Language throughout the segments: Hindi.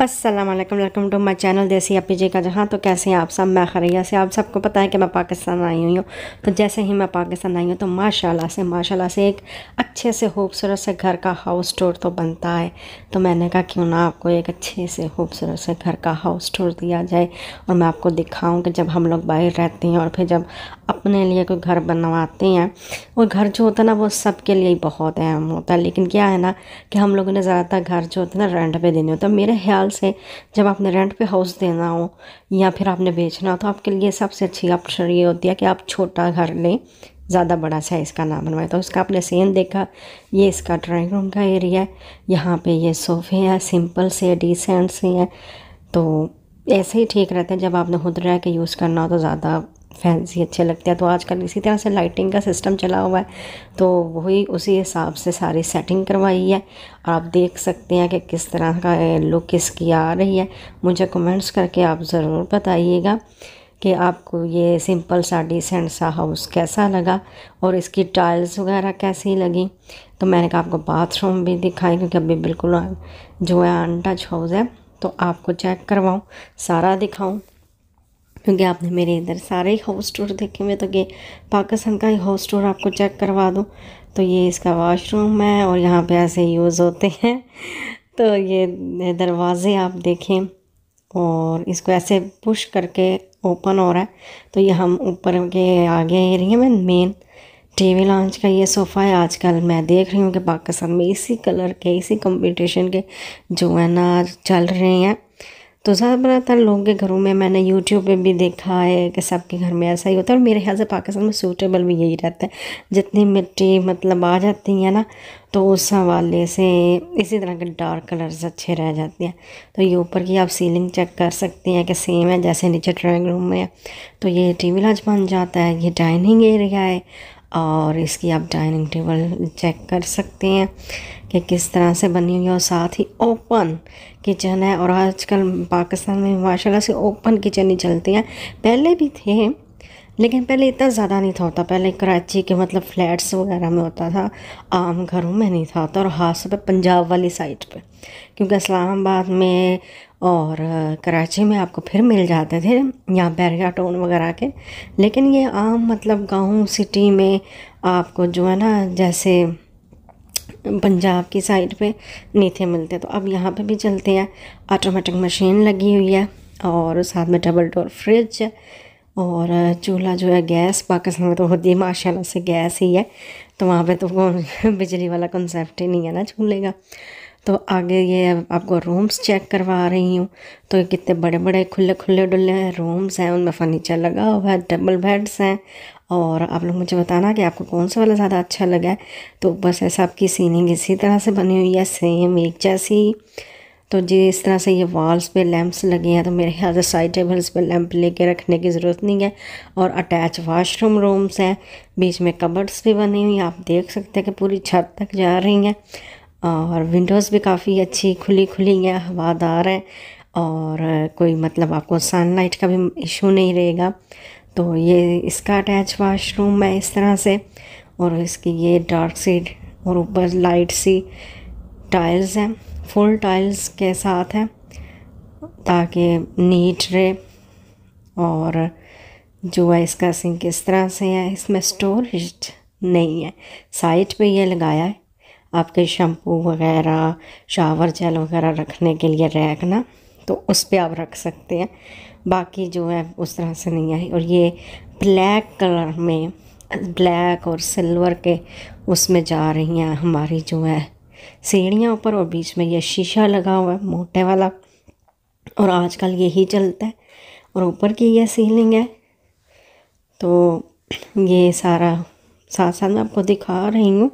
Aslam welcome to my channel देसी आप जी का जहाँ तो कैसे हैं आप सब मैं खरिया से आप सबको पता है कि मैं पाकिस्तान आई हुई हूँ तो जैसे ही मैं पाकिस्तान आई हूँ तो माशाल्लाह से माशाल्लाह से एक अच्छे से खूबसूरत से घर का हाउस टूर तो बनता है तो मैंने कहा क्यों ना आपको एक अच्छे से खूबसूरत से घर का हाउस टूर दिया जाए और मैं आपको दिखाऊँ कि जब हम लोग बाहर रहते हैं और फिर जब अपने लिए कोई घर बनवाते हैं और घर जो होता है ना वो सबके लिए बहुत अहम होता है लेकिन क्या है ना कि हम लोगों ने ज़्यादातर घर जो होता है ना रेंट पे देने होते हैं मेरे ख्याल से जब आपने रेंट पे हाउस देना हो या फिर आपने बेचना हो तो आपके लिए सबसे अच्छी ऑप्शन ये होती है कि आप छोटा घर लें ज़्यादा बड़ा साइज़ का ना बनवाए तो उसका आपने सेन देखा ये इसका ड्राइंग रूम का एरिया है यहाँ पर ये सोफ़े हैं सिंपल से डिसेंट से हैं तो ऐसे ही ठीक रहते हैं जब आपने खुद रह के यूज़ करना हो तो ज़्यादा फैंसी अच्छे लगते हैं तो आजकल इसी तरह से लाइटिंग का सिस्टम चला हुआ है तो वही उसी हिसाब से सारी सेटिंग करवाई है आप देख सकते हैं कि किस तरह का लुक इसकी आ रही है मुझे कमेंट्स करके आप ज़रूर बताइएगा कि आपको ये सिंपल सा डिसेंट सा हाउस कैसा लगा और इसकी टाइल्स वगैरह कैसी लगी तो मैंने कहा आपको बाथरूम भी दिखाई क्योंकि अभी बिल्कुल जो है अनटच हाउस है तो आपको चेक करवाऊँ सारा दिखाऊँ क्योंकि आपने मेरे इधर सारे ही हाउस टूर देखे हुए तो ये पाकिस्तान का ही हाउस टूर आपको चेक करवा दूँ तो ये इसका वाशरूम है और यहाँ पे ऐसे यूज़ होते हैं तो ये दरवाज़े आप देखें और इसको ऐसे पुश करके ओपन हो रहा है तो ये हम ऊपर के आगे एरिया में मेन टीवी लॉन्च का ये सोफ़ा है आजकल मैं देख रही हूँ कि पाकिस्तान में इसी कलर के इसी कंपटीशन के जो है ना चल रहे हैं तो ज़्यादातर लोगों के घरों में मैंने यूट्यूब पे भी देखा है कि सबके घर में ऐसा ही होता है और मेरे ख्याल से पाकिस्तान में सूटेबल भी यही रहता है जितनी मिट्टी मतलब आ जाती है ना तो उस हवाले से इसी तरह के डार्क कलर्स अच्छे रह जाते हैं तो ये ऊपर की आप सीलिंग चेक कर सकते हैं कि सेम है जैसे नीचे ड्राइंग रूम में है तो ये टी वी लाज बन जाता है ये डाइनिंग एरिया है और इसकी आप डाइनिंग टेबल चेक कर सकते हैं कि किस तरह से बनी हुई है और साथ ही ओपन किचन है और आजकल पाकिस्तान में माशाल्लाह से ओपन किचन ही चलती हैं पहले भी थे लेकिन पहले इतना ज़्यादा नहीं था होता पहले कराची के मतलब फ्लैट्स वगैरह में होता था आम घरों में नहीं था होता और ख़ास पर पंजाब वाली साइड पे क्योंकि इस्लामाबाद में और कराची में आपको फिर मिल जाते थे यहाँ बैरिया टाउन वगैरह के लेकिन ये आम मतलब गाँव सिटी में आपको जो है ना जैसे पंजाब की साइड पे नीथे मिलते हैं तो अब यहाँ पे भी चलते हैं ऑटोमेटिक मशीन लगी हुई है और साथ में डबल डोर फ्रिज और चूल्हा जो है गैस पाकिस्तान में तो होती है माशाल्लाह से गैस ही है तो वहाँ पे तो बिजली वाला कंसेप्ट ही नहीं है ना चूल्हे का तो आगे ये आपको रूम्स चेक करवा रही हूँ तो कितने बड़े बड़े खुले खुले डुल्ले रूम्स हैं उनमें फर्नीचर लगा हुआ है डबल बेड्स हैं और आप लोग मुझे बताना कि आपको कौन सा वाला ज़्यादा अच्छा लगा है तो बस ऐसा आपकी सीनिंग इसी तरह से बनी हुई है सेम एक जैसी तो जी इस तरह से ये वॉल्स पे लैंप्स लगे हैं तो मेरे ख्याल से साइड टेबल्स पे लैंप लेके रखने की ज़रूरत नहीं है और अटैच वाशरूम रूम्स हैं बीच में कबर्ड्स भी बनी हुई आप देख सकते हैं कि पूरी छत तक जा रही हैं और विंडोज़ भी काफ़ी अच्छी खुली खुली हैं हवादार हैं और कोई मतलब आपको सनलाइट का भी इशू नहीं रहेगा तो ये इसका अटैच वाशरूम है इस तरह से और इसकी ये डार्क सीड और ऊपर लाइट सी टाइल्स हैं फुल टाइल्स के साथ हैं ताकि नीट रहे और जो है इसका सिंक इस तरह से है इसमें स्टोरेज नहीं है साइड पे ये लगाया है आपके शैम्पू वगैरह शावर जेल वगैरह रखने के लिए रैक ना तो उस पर आप रख सकते हैं बाकी जो है उस तरह से नहीं आई और ये ब्लैक कलर में ब्लैक और सिल्वर के उसमें जा रही हैं हमारी जो है सीढ़ियाँ ऊपर और बीच में ये शीशा लगा हुआ है मोटे वाला और आजकल यही चलता है और ऊपर की ये सीलिंग है तो ये सारा साथ साथ मैं आपको दिखा रही हूँ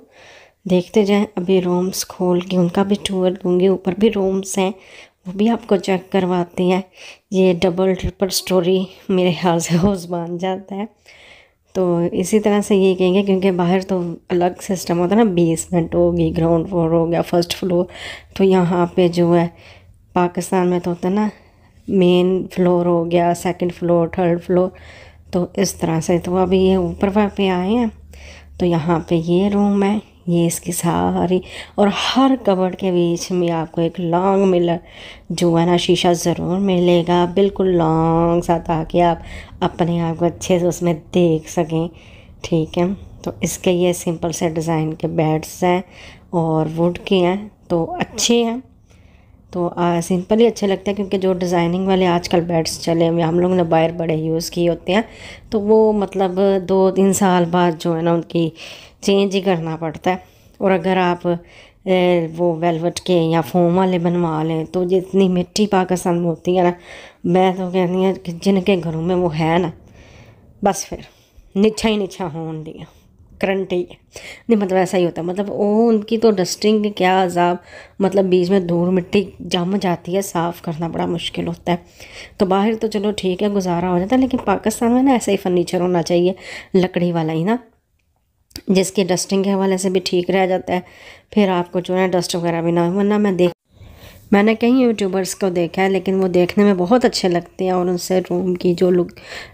देखते जाएं अभी रूम्स खोल के उनका भी टूर दूंगी ऊपर भी रूम्स हैं वो भी आपको चेक करवाती हैं ये डबल ट्रिपल स्टोरी मेरे ख्याल से हाउस बन जाता है तो इसी तरह से ये कहेंगे क्योंकि बाहर तो अलग सिस्टम होता है ना बेसमेंट होगी ग्राउंड फ्लोर हो गया फर्स्ट फ्लोर तो यहाँ पे जो है पाकिस्तान में तो होता है ना मेन फ्लोर हो गया सेकंड फ्लोर थर्ड फ्लोर तो इस तरह से तो अभी ये ऊपर पे आए हैं तो यहाँ पे ये रूम है ये इसकी सारी और हर कबड़ के बीच में आपको एक लॉन्ग मिलर जो है ना शीशा ज़रूर मिलेगा बिल्कुल लॉन्ग सा ताकि आप अपने आप को अच्छे से उसमें देख सकें ठीक है तो इसके ये सिंपल से डिज़ाइन के बेड्स हैं और वुड के हैं तो अच्छे हैं तो सिंपल ही अच्छे लगते हैं क्योंकि जो डिज़ाइनिंग वाले आजकल बेड्स चले हुए हम लोग ने बायर बड़े यूज़ किए होते हैं तो वो मतलब दो तीन साल बाद जो है ना उनकी चेंज ही करना पड़ता है और अगर आप वो वेलवेट के या फोम वाले बनवा लें तो जितनी मिट्टी पाकिस्तान में होती है ना मैं तो कहती हूँ जिनके घरों में वो है ना बस फिर निछा ही निछा हो दिया करंट ही नहीं मतलब ऐसा ही होता है मतलब वो उनकी तो डस्टिंग क्या अजाब मतलब बीच में धूल मिट्टी जम जाती है साफ़ करना बड़ा मुश्किल होता है तो बाहर तो चलो ठीक है गुजारा हो जाता है लेकिन पाकिस्तान में ना ऐसा ही फर्नीचर होना चाहिए लकड़ी वाला ही ना जिसकी डस्टिंग के हवाले से भी ठीक रह जाता है फिर आपको जो है डस्ट वगैरह भी ना वरना मैं देख मैंने कई यूट्यूबर्स को देखा है लेकिन वो देखने में बहुत अच्छे लगते हैं और उनसे रूम की जो लुक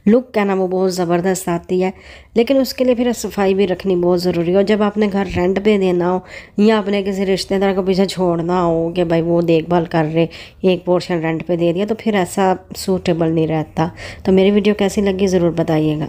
लुक है ना वो बहुत ज़बरदस्त आती है लेकिन उसके लिए फिर सफाई भी रखनी बहुत ज़रूरी है और जब आपने घर रेंट पे देना हो या अपने किसी रिश्तेदार को पीछे छोड़ना हो कि भाई वो देखभाल कर रहे एक पोर्शन रेंट पर दे दिया तो फिर ऐसा सूटेबल नहीं रहता तो मेरी वीडियो कैसी लगी ज़रूर बताइएगा